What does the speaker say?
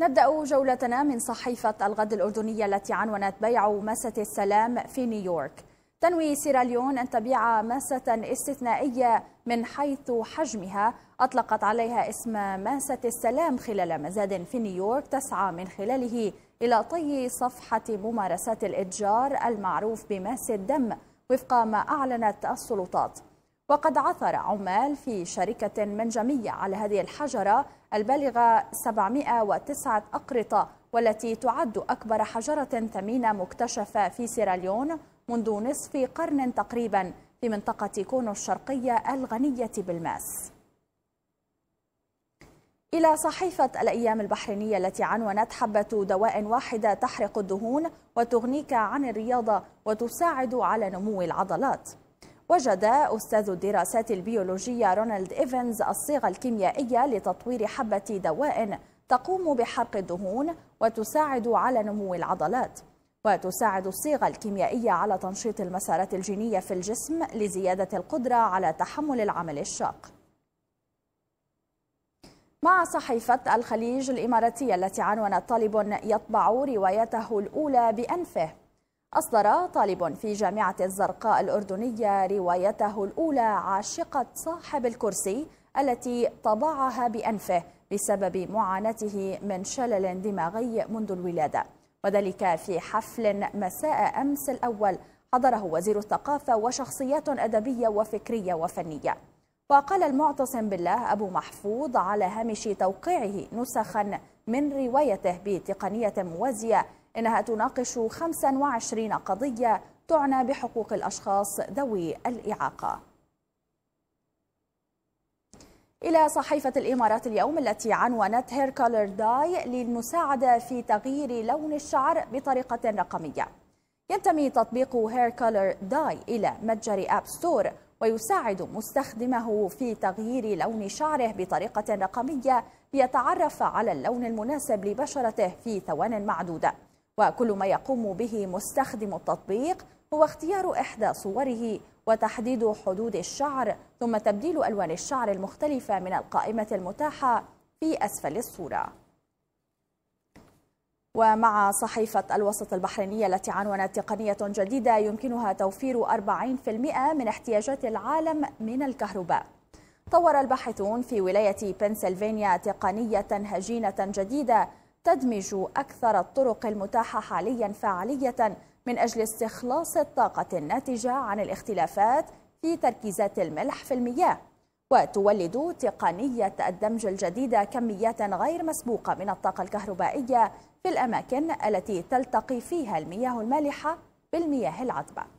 نبدأ جولتنا من صحيفة الغد الأردنية التي عنونت بيع ماسة السلام في نيويورك تنوي سيراليون أن تبيع ماسة استثنائية من حيث حجمها أطلقت عليها اسم ماسة السلام خلال مزاد في نيويورك تسعى من خلاله إلى طي صفحة ممارسات الإتجار المعروف بماس الدم وفق ما أعلنت السلطات وقد عثر عمال في شركة منجمية على هذه الحجرة البالغة 709 أقرطة والتي تعد أكبر حجرة ثمينة مكتشفة في سيراليون منذ نصف قرن تقريبا في منطقة كونو الشرقية الغنية بالماس إلى صحيفة الأيام البحرينية التي عنونت حبة دواء واحدة تحرق الدهون وتغنيك عن الرياضة وتساعد على نمو العضلات وجد أستاذ الدراسات البيولوجية رونالد إيفنز الصيغة الكيميائية لتطوير حبة دواء تقوم بحرق الدهون وتساعد على نمو العضلات وتساعد الصيغة الكيميائية على تنشيط المسارات الجينية في الجسم لزيادة القدرة على تحمل العمل الشاق مع صحيفة الخليج الإماراتية التي عنونت طالب يطبع روايته الأولى بأنفه أصدر طالب في جامعة الزرقاء الأردنية روايته الأولى عاشقة صاحب الكرسي التي طبعها بأنفه بسبب معاناته من شلل دماغي منذ الولادة وذلك في حفل مساء أمس الأول حضره وزير الثقافة وشخصيات أدبية وفكرية وفنية وقال المعتصم بالله أبو محفوظ على هامش توقيعه نسخا من روايته بتقنية موازية إنها تناقش 25 قضية تعنى بحقوق الأشخاص ذوي الإعاقة إلى صحيفة الإمارات اليوم التي عنونت هير كولر داي للمساعدة في تغيير لون الشعر بطريقة رقمية ينتمي تطبيق هير كولر داي إلى متجر أب ستور ويساعد مستخدمه في تغيير لون شعره بطريقة رقمية ليتعرف على اللون المناسب لبشرته في ثوان معدودة وكل ما يقوم به مستخدم التطبيق هو اختيار إحدى صوره وتحديد حدود الشعر ثم تبديل ألوان الشعر المختلفة من القائمة المتاحة في أسفل الصورة ومع صحيفة الوسط البحرينية التي عنونت تقنية جديدة يمكنها توفير 40% من احتياجات العالم من الكهرباء طور الباحثون في ولاية بنسلفانيا تقنية هجينة جديدة تدمج أكثر الطرق المتاحة حاليا فعالية من أجل استخلاص الطاقة الناتجة عن الاختلافات في تركيزات الملح في المياه وتولد تقنية الدمج الجديدة كميات غير مسبوقة من الطاقة الكهربائية في الأماكن التي تلتقي فيها المياه المالحة بالمياه العذبة